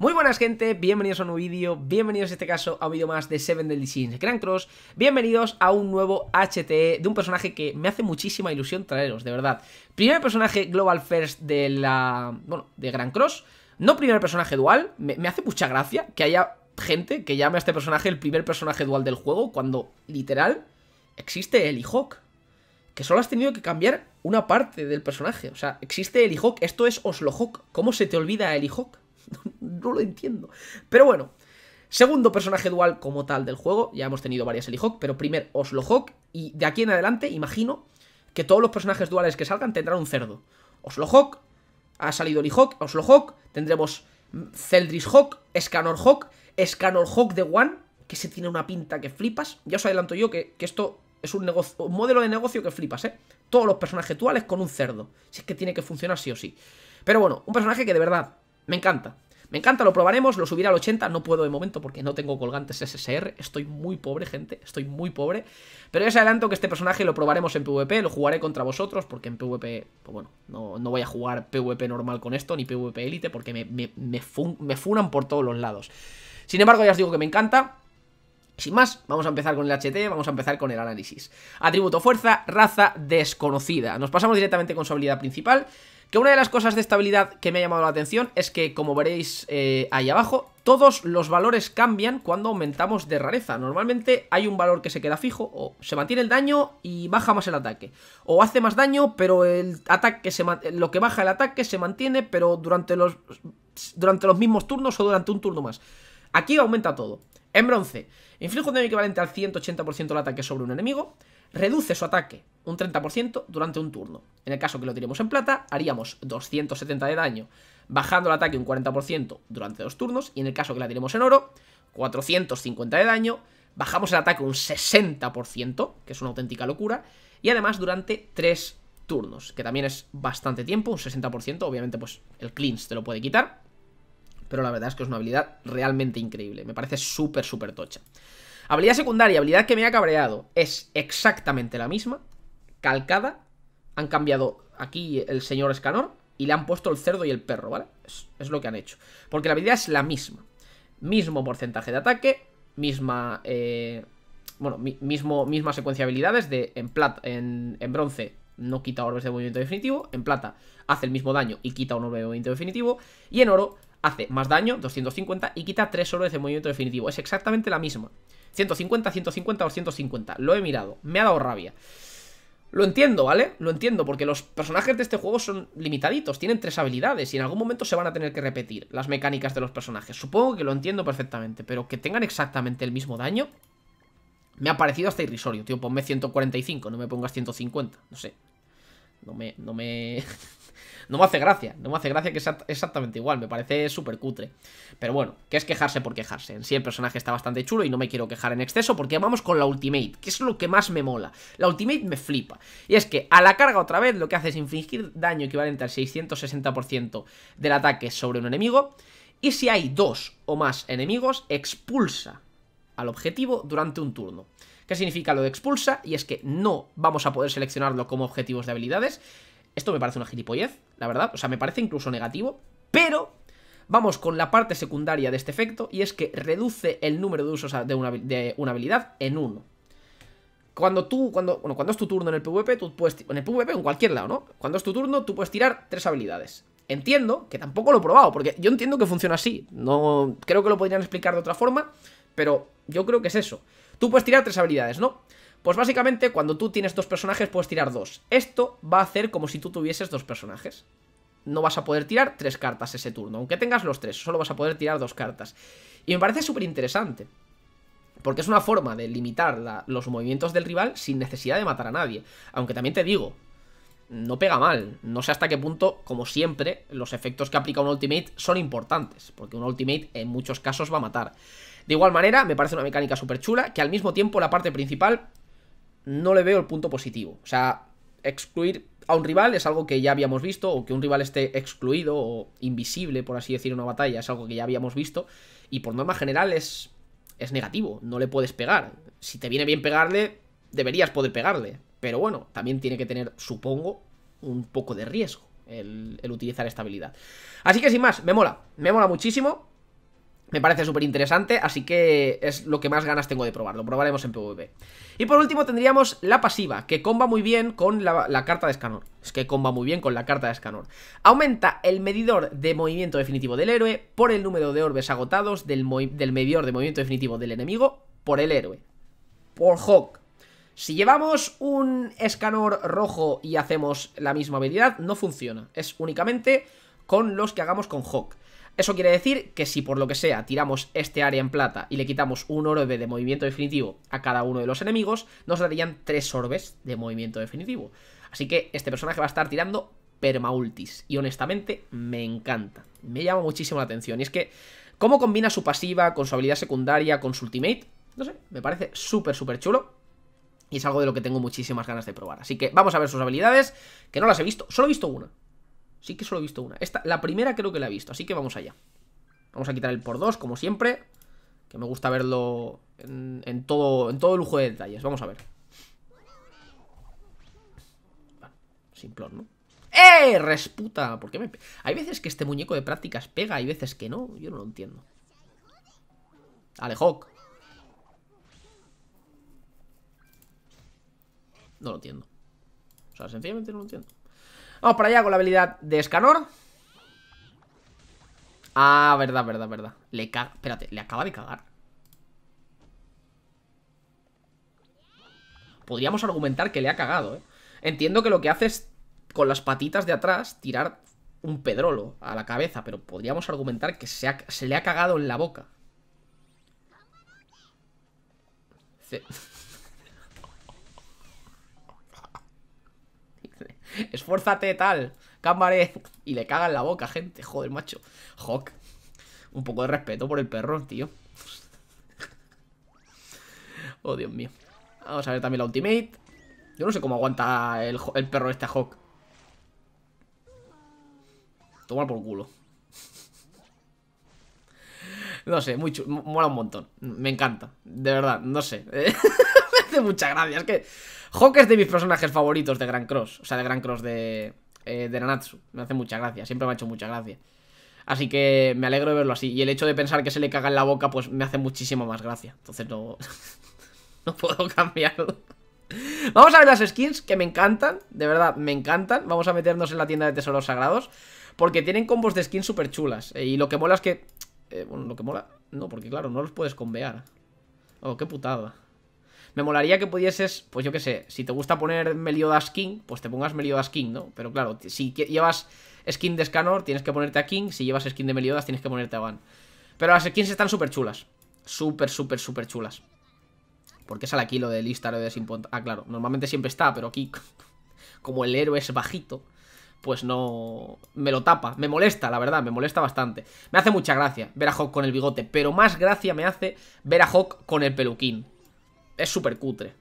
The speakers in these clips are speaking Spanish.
Muy buenas gente, bienvenidos a un nuevo vídeo, bienvenidos en este caso a un vídeo más de Seven Deadly Sins Grand Cross Bienvenidos a un nuevo HTE de un personaje que me hace muchísima ilusión traeros, de verdad Primer personaje Global First de la... bueno, de Grand Cross No primer personaje dual, me, hace mucha gracia que haya gente que llame a este personaje el primer personaje dual del juego Cuando, literal, existe el Hawk, que solo has tenido que cambiar una parte del personaje O sea, existe el Hawk, esto es Oslohawk ¿Cómo se te olvida el Hawk? no lo entiendo. Pero bueno, segundo personaje dual como tal del juego. Ya hemos tenido varias Elihawk, pero primer Hawk. Y de aquí en adelante, imagino que todos los personajes duales que salgan tendrán un cerdo. Oslohawk, ha salido Elihawk, Oslohawk, tendremos Celdris Hawk, Scanor Hawk, Scanor Hawk de One, que se tiene una pinta que flipas. Ya os adelanto yo que, que esto es un, negocio, un modelo de negocio que flipas, ¿eh? Todos los personajes duales con un cerdo. Si es que tiene que funcionar sí o sí. Pero bueno, un personaje que de verdad me encanta. Me encanta, lo probaremos, lo subiré al 80, no puedo de momento porque no tengo colgantes SSR, estoy muy pobre, gente, estoy muy pobre. Pero ya os adelanto que este personaje lo probaremos en PvP, lo jugaré contra vosotros porque en PvP, pues bueno, no, no voy a jugar PvP normal con esto, ni PvP élite, porque me, me, me funan por todos los lados. Sin embargo, ya os digo que me encanta, sin más, vamos a empezar con el HT, vamos a empezar con el análisis. Atributo fuerza, raza desconocida. Nos pasamos directamente con su habilidad principal. Que una de las cosas de estabilidad que me ha llamado la atención es que, como veréis eh, ahí abajo, todos los valores cambian cuando aumentamos de rareza. Normalmente hay un valor que se queda fijo, o se mantiene el daño y baja más el ataque. O hace más daño, pero el ataque se lo que baja el ataque se mantiene, pero durante los, durante los mismos turnos o durante un turno más. Aquí aumenta todo. En bronce, inflige un daño equivalente al 180% del ataque sobre un enemigo, reduce su ataque un 30% durante un turno. En el caso que lo tiremos en plata, haríamos 270 de daño, bajando el ataque un 40% durante dos turnos, y en el caso que la tiremos en oro, 450 de daño, bajamos el ataque un 60%, que es una auténtica locura, y además durante tres turnos, que también es bastante tiempo, un 60%, obviamente pues el cleanse te lo puede quitar, pero la verdad es que es una habilidad realmente increíble, me parece súper, súper tocha. Habilidad secundaria, habilidad que me ha cabreado, es exactamente la misma, calcada. Han cambiado aquí el señor Escanor y le han puesto el cerdo y el perro, ¿vale? Es, lo que han hecho. Porque la habilidad es la misma. Mismo porcentaje de ataque, misma... Eh, bueno, mismo, misma secuencia de habilidades de en, plata, en, en bronce no quita orbes de movimiento definitivo, en plata hace el mismo daño y quita un orbe de movimiento definitivo, y en oro hace más daño, 250, y quita tres orbes de movimiento definitivo. Es exactamente la misma. 150, 150 o 150. Lo he mirado. Me ha dado rabia. Lo entiendo, ¿vale? Lo entiendo, porque los personajes de este juego son limitaditos, tienen tres habilidades y en algún momento se van a tener que repetir las mecánicas de los personajes. Supongo que lo entiendo perfectamente, pero que tengan exactamente el mismo daño me ha parecido hasta irrisorio, tío. Ponme 145, no me pongas 150, no sé. No me... No me... no me hace gracia, no me hace gracia que sea exactamente igual, me parece súper cutre. Pero bueno, que es quejarse por quejarse. En sí el personaje está bastante chulo y no me quiero quejar en exceso porque vamos con la Ultimate, que es lo que más me mola. La Ultimate me flipa. Y es que a la carga otra vez lo que hace es infligir daño equivalente al 660% del ataque sobre un enemigo. Y si hay dos o más enemigos, expulsa al objetivo durante un turno. ¿Qué significa lo de expulsa? Y es que no vamos a poder seleccionarlo como objetivos de habilidades. Esto me parece una gilipollez, la verdad. O sea, me parece incluso negativo. Pero Vamos con la parte secundaria de este efecto y es que reduce el número de usos de una, habilidad en uno. Cuando tú, cuando, bueno, cuando es tu turno en el PvP, tú puedes, en el PvP en cualquier lado, ¿no? Cuando es tu turno, tú puedes tirar tres habilidades. Entiendo que tampoco lo he probado, porque yo entiendo que funciona así. No, creo que lo podrían explicar de otra forma, pero yo creo que es eso. Tú puedes tirar tres habilidades, ¿no? Pues básicamente cuando tú tienes dos personajes puedes tirar dos. Esto va a hacer como si tú tuvieses dos personajes. No vas a poder tirar tres cartas ese turno, aunque tengas los tres, solo vas a poder tirar dos cartas. Y me parece súper interesante. Porque es una forma de limitar los movimientos del rival sin necesidad de matar a nadie. Aunque también te digo, no pega mal. No sé hasta qué punto, como siempre, los efectos que aplica un ultimate son importantes. Porque un ultimate en muchos casos va a matar. De igual manera, me parece una mecánica súper chula, que al mismo tiempo la parte principal no le veo el punto positivo. O sea, excluir a un rival es algo que ya habíamos visto, o que un rival esté excluido o invisible, por así decir, en una batalla, es algo que ya habíamos visto, y por norma general es, es negativo, no le puedes pegar. Si te viene bien pegarle, deberías poder pegarle, pero bueno, también tiene que tener, supongo, un poco de riesgo el, el utilizar esta habilidad. Así que sin más, me mola, me mola muchísimo, me parece súper interesante, así que es lo que más ganas tengo de probarlo. Probaremos en PvP. Y por último tendríamos la pasiva, que comba muy bien con la, carta de Escanor. Es que comba muy bien con la carta de Escanor. Aumenta el medidor de movimiento definitivo del héroe por el número de orbes agotados del, del medidor de movimiento definitivo del enemigo por el héroe. Por Hawk. Si llevamos un Escanor rojo y hacemos la misma habilidad, no funciona. Es únicamente con los que hagamos con Hawk. Eso quiere decir que si por lo que sea tiramos este área en plata y le quitamos un orbe de movimiento definitivo a cada uno de los enemigos, nos darían tres orbes de movimiento definitivo. Así que este personaje va a estar tirando permaultis y honestamente me encanta. Me llama muchísimo la atención y es que cómo combina su pasiva con su habilidad secundaria, con su ultimate, no sé, me parece súper súper chulo. Y es algo de lo que tengo muchísimas ganas de probar. Así que vamos a ver sus habilidades, que no las he visto, solo he visto una. Sí que solo he visto una. Esta, la primera creo que la he visto, así que vamos allá. Vamos a quitar el por dos como siempre. Que me gusta verlo en, todo, en todo lujo de detalles. Vamos a ver. simplón, ¿no? ¡Eh! ¡Resputa! ¿Por qué me Hay veces que este muñeco de prácticas pega, hay veces que no. Yo no lo entiendo. Hawk No lo entiendo. O sea, sencillamente no lo entiendo. Vamos para allá con la habilidad de Escanor. Ah, verdad, verdad, verdad. Le caga... Espérate, ¿le acaba de cagar? Podríamos argumentar que le ha cagado, ¿eh? Entiendo que lo que hace es, con las patitas de atrás, tirar un pedrolo a la cabeza, pero podríamos argumentar que se, le ha cagado en la boca. esfuérzate tal, cámara Y le cagan la boca, gente, joder, macho Hawk, un poco de respeto por el perro, tío Oh, Dios mío Vamos a ver también la ultimate Yo no sé cómo aguanta el, perro este Hawk Toma por culo no sé, muy mola un montón. Me encanta, de verdad, no sé. muchas mucha gracia. Es que Hawk es de mis personajes favoritos de Gran Cross. O sea, de Gran Cross de, eh, de Nanatsu. Me hace mucha gracia. Siempre me ha hecho mucha gracia. Así que me alegro de verlo así. Y el hecho de pensar que se le caga en la boca, pues me hace muchísimo más gracia. Entonces no, no puedo cambiarlo. Vamos a ver las skins que me encantan. De verdad, me encantan. Vamos a meternos en la tienda de tesoros sagrados. Porque tienen combos de skins súper chulas. Eh, y lo que mola es que... Eh, bueno, lo que mola... No, porque claro, no los puedes convear. Oh, qué putada. Me molaría que pudieses, pues yo qué sé, si te gusta poner Meliodas King, pues te pongas Meliodas King, ¿no? Pero claro, si llevas skin de Scanor, tienes que ponerte a King. Si llevas skin de Meliodas, tienes que ponerte a Van. Pero las skins están súper chulas. Súper, súper, súper chulas. Porque sale aquí lo de lista, lo de Simpont. Ah, claro, normalmente siempre está, pero aquí, como el héroe es bajito, pues no... Me lo tapa, me molesta, la verdad, me molesta bastante. Me hace mucha gracia ver a Hawk con el bigote, pero más gracia me hace ver a Hawk con el peluquín es súper cutre.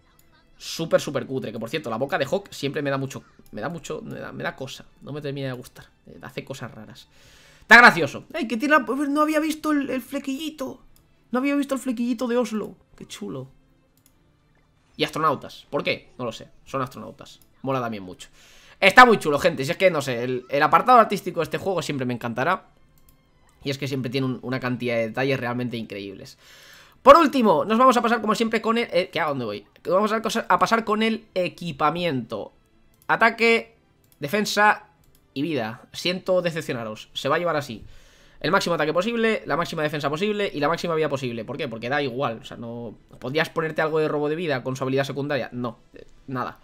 Súper, súper cutre. Que por cierto, la boca de Hawk siempre me da mucho. Me da mucho. Me da, cosa. No me termina de gustar. Eh, hace cosas raras. Está gracioso. ¡Ay, que tiene No había visto el, flequillito. No había visto el flequillito de Oslo. Qué chulo. Y astronautas. ¿Por qué? No lo sé. Son astronautas. Mola también mucho. Está muy chulo, gente. Si es que, no sé, el, apartado artístico de este juego siempre me encantará. Y es que siempre tiene una cantidad de detalles realmente increíbles. Por último, nos vamos a pasar como siempre con el... Eh, ¿qué, ¿A dónde voy? Vamos a, pasar con el equipamiento. Ataque, defensa y vida. Siento decepcionaros, se va a llevar así. El máximo ataque posible, la máxima defensa posible y la máxima vida posible. ¿Por qué? Porque da igual. O sea, no... ¿Podrías ponerte algo de robo de vida con su habilidad secundaria? No, eh, nada.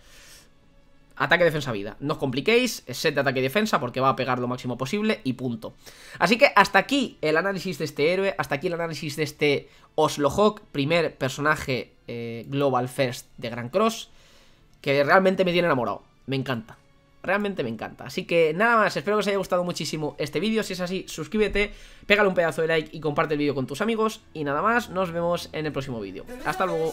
Ataque, defensa, vida. No os compliquéis, set de ataque y defensa porque va a pegar lo máximo posible y punto. Así que hasta aquí el análisis de este héroe, hasta aquí el análisis de este Oslo Hawk, primer personaje eh, Global First de Gran Cross, que realmente me tiene enamorado, me encanta. Realmente me encanta. Así que nada más, espero que os haya gustado muchísimo este vídeo. Si es así, suscríbete, pégale un pedazo de like y comparte el vídeo con tus amigos. Y nada más, nos vemos en el próximo vídeo. Hasta luego.